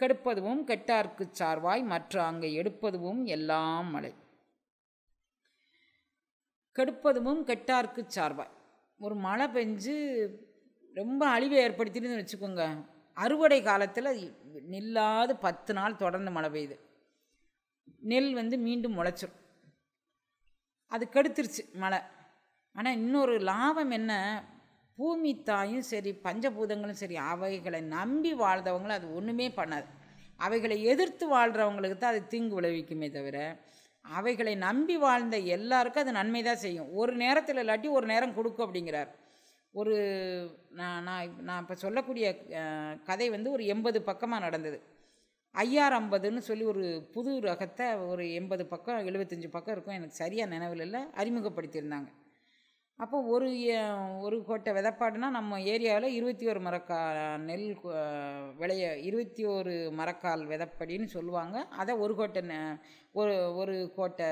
கெடுப்பதுவும் கெட்டார்க்கு சார்வாய் மற்ற அங்கே எடுப்பதுவும் எல்லாம் மழை கெடுப்பதுவும் கெட்டார்க்கு சார்வாய் ஒரு மழை பெஞ்சு ரொம்ப அழிவை ஏற்படுத்தினு வச்சுக்கோங்க அறுவடை காலத்தில் நில்லாது பத்து நாள் தொடர்ந்து மழை பெய்யுது நெல் வந்து மீண்டும் முளைச்சிடும் அது கெடுத்துருச்சு மழை ஆனால் இன்னொரு லாபம் என்ன பூமி தாயும் சரி பஞ்சபூதங்களும் சரி அவைகளை நம்பி வாழ்ந்தவங்களும் அது ஒன்றுமே பண்ணாது அவைகளை எதிர்த்து வாழ்கிறவங்களுக்கு தான் அது தீங்கு விளைவிக்குமே தவிர அவைகளை நம்பி வாழ்ந்த எல்லாருக்கும் அது நன்மை தான் செய்யும் ஒரு நேரத்தில் இல்லாட்டி ஒரு நேரம் கொடுக்கும் அப்படிங்கிறார் ஒரு நான் நான் நான் இப்போ சொல்லக்கூடிய கதை வந்து ஒரு எண்பது பக்கமாக நடந்தது ஐயார் ஐம்பதுன்னு சொல்லி ஒரு புது ரகத்தை ஒரு எண்பது பக்கம் எழுபத்தஞ்சி பக்கம் இருக்கும் எனக்கு சரியாக நினைவில் இல்லை அறிமுகப்படுத்தியிருந்தாங்க அப்போ ஒரு ஒரு கொட்டை விதப்பாடுனா நம்ம ஏரியாவில் இருபத்தி ஒரு மரக்கால் நெல் விளைய இருபத்தி ஒரு மரக்கால் விதப்படின்னு சொல்லுவாங்க அதை ஒரு கோட்டை ஒரு ஒரு கோட்டை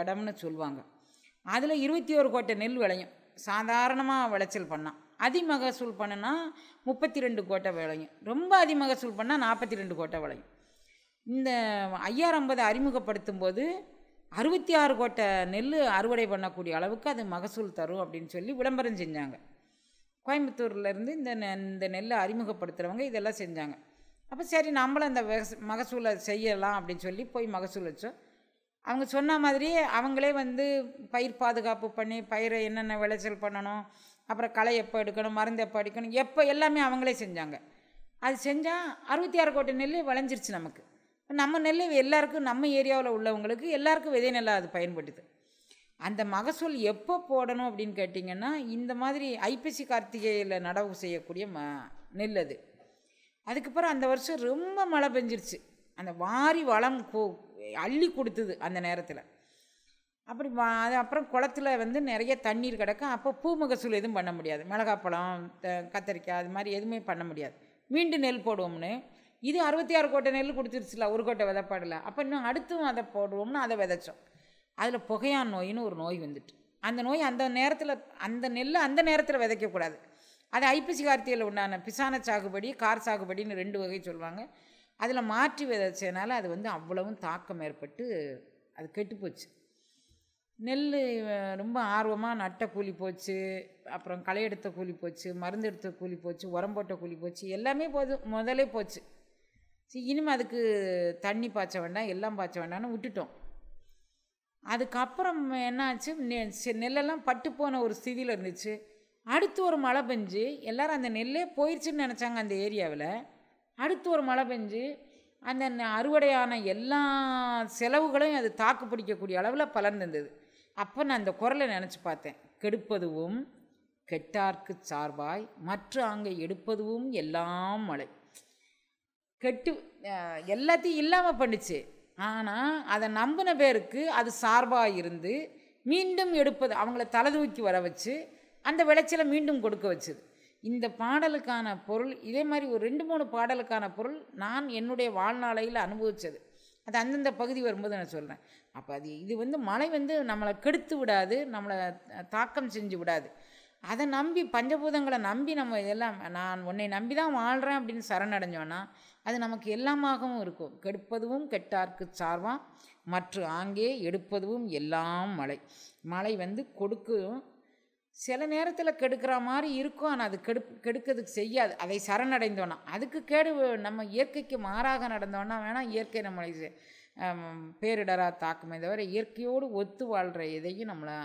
இடம்னு சொல்லுவாங்க அதில் இருபத்தி ஒரு கோட்டை நெல் விளையும் சாதாரணமாக விளைச்சல் பண்ணால் அதிமகசூல் பண்ணுனா முப்பத்தி ரெண்டு கோட்டை விளையும் ரொம்ப அதிமகசூல் பண்ணால் நாற்பத்தி ரெண்டு கோட்டை விளையும் இந்த ஐயார் ஐம்பது அறிமுகப்படுத்தும் போது அறுபத்தி ஆறு கோட்டை நெல் அறுவடை பண்ணக்கூடிய அளவுக்கு அது மகசூல் தரும் அப்படின்னு சொல்லி விளம்பரம் செஞ்சாங்க கோயம்புத்தூர்லேருந்து இந்த நெ இந்த நெல்லை அறிமுகப்படுத்துகிறவங்க இதெல்லாம் செஞ்சாங்க அப்போ சரி நம்மளும் அந்த மகசூலை செய்யலாம் அப்படின்னு சொல்லி போய் மகசூல் வச்சோம் அவங்க சொன்ன மாதிரியே அவங்களே வந்து பயிர் பாதுகாப்பு பண்ணி பயிரை என்னென்ன விளைச்சல் பண்ணணும் அப்புறம் களை எப்போ எடுக்கணும் மருந்து எப்போ அடிக்கணும் எப்போ எல்லாமே அவங்களே செஞ்சாங்க அது செஞ்சால் அறுபத்தி ஆறு கோட்டை நெல் விளைஞ்சிருச்சு நமக்கு இப்போ நம்ம நெல் எல்லாருக்கும் நம்ம ஏரியாவில் உள்ளவங்களுக்கு எல்லாருக்கும் விதை நெல்லாக அது பயன்படுது அந்த மகசூல் எப்போ போடணும் அப்படின்னு கேட்டிங்கன்னா இந்த மாதிரி ஐப்பசி கார்த்திகையில் நடவு செய்யக்கூடிய ம நெல் அது அதுக்கப்புறம் அந்த வருஷம் ரொம்ப மழை பெஞ்சிருச்சு அந்த வாரி வளம் கோ அள்ளி கொடுத்தது அந்த நேரத்தில் அப்படி அது அப்புறம் குளத்தில் வந்து நிறைய தண்ணீர் கிடக்கும் அப்போ பூ மகசூல் எதுவும் பண்ண முடியாது மிளகாப்பழம் கத்தரிக்காய் அது மாதிரி எதுவுமே பண்ண முடியாது மீண்டும் நெல் போடுவோம்னு இது அறுபத்தி ஆறு கோட்டை நெல் கொடுத்துருச்சுல ஒரு கோட்டை விதப்பாடில் அப்போ இன்னும் அடுத்தும் அதை போடுவோம்னு அதை விதைச்சோம் அதில் புகையான் நோயின்னு ஒரு நோய் வந்துட்டு அந்த நோய் அந்த நேரத்தில் அந்த நெல் அந்த நேரத்தில் விதைக்கக்கூடாது அது ஐப்பசி கார்த்தியில் உண்டான பிசான சாகுபடி கார் சாகுபடின்னு ரெண்டு வகை சொல்லுவாங்க அதில் மாற்றி விதைச்சதுனால அது வந்து அவ்வளவும் தாக்கம் ஏற்பட்டு அது கெட்டுப்போச்சு நெல் ரொம்ப ஆர்வமாக நட்ட கூலி போச்சு அப்புறம் களை எடுத்த கூலி போச்சு மருந்து எடுத்த கூலி போச்சு உரம் போட்ட கூலி போச்சு எல்லாமே போது முதலே போச்சு சரி இனிமேல் அதுக்கு தண்ணி பாய்ச்ச வேண்டாம் எல்லாம் பாய்ச்ச வேண்டாம்னு விட்டுட்டோம் அதுக்கப்புறம் என்னாச்சு நெல்லெல்லாம் பட்டு போன ஒரு ஸ்திதியில் இருந்துச்சு அடுத்து ஒரு மழை பெஞ்சு எல்லோரும் அந்த நெல்லே போயிடுச்சுன்னு நினச்சாங்க அந்த ஏரியாவில் அடுத்து ஒரு மழை பெஞ்சு அந்த அறுவடையான எல்லா செலவுகளையும் அது தாக்கு பிடிக்கக்கூடிய அளவில் பலன் அப்போ நான் அந்த குரலை நினச்சி பார்த்தேன் கெடுப்பதுவும் கெட்டார்க்கு சார்பாய் மற்ற அங்கே எடுப்பதுவும் எல்லாம் மழை கெட்டு எல்லாத்தையும் இல்லாமல் பண்ணுச்சு ஆனால் அதை நம்பின பேருக்கு அது சார்பாக இருந்து மீண்டும் எடுப்பது அவங்கள தலை தூக்கி வர வச்சு அந்த விளைச்சலை மீண்டும் கொடுக்க வச்சுது இந்த பாடலுக்கான பொருள் இதே மாதிரி ஒரு ரெண்டு மூணு பாடலுக்கான பொருள் நான் என்னுடைய வாழ்நாளையில் அனுபவித்தது அது அந்தந்த பகுதி வரும்போது நான் சொல்கிறேன் அப்போ அது இது வந்து மழை வந்து நம்மளை கெடுத்து விடாது நம்மளை தாக்கம் செஞ்சு விடாது அதை நம்பி பஞ்சபூதங்களை நம்பி நம்ம இதெல்லாம் நான் உன்னை நம்பி தான் வாழ்கிறேன் அப்படின்னு சரணடைஞ்சோன்னா அது நமக்கு எல்லாமாகவும் இருக்கும் கெடுப்பதுவும் கெட்டார்க்கு சார்வாம் மற்ற ஆங்கே எடுப்பதுவும் எல்லாம் மழை மழை வந்து கொடுக்கும் சில நேரத்தில் கெடுக்கிற மாதிரி இருக்கும் ஆனால் அது கெடு கெடுக்கிறதுக்கு செய்யாது அதை சரணடைந்தோன்னா அதுக்கு கேடு நம்ம இயற்கைக்கு மாறாக நடந்தோன்னா வேணால் இயற்கை நம்மளை பேரிடராக தாக்குமே தவிர இயற்கையோடு ஒத்து வாழ்கிற எதையும் நம்மளை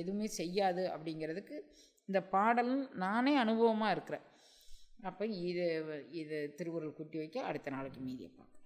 எதுவுமே செய்யாது அப்படிங்கிறதுக்கு இந்த பாடல் நானே அனுபவமாக இருக்கிறேன் அப்போ இது இது திருக்குறள் குட்டி வைக்க அடுத்த நாளைக்கு மீதியை பார்க்குறேன்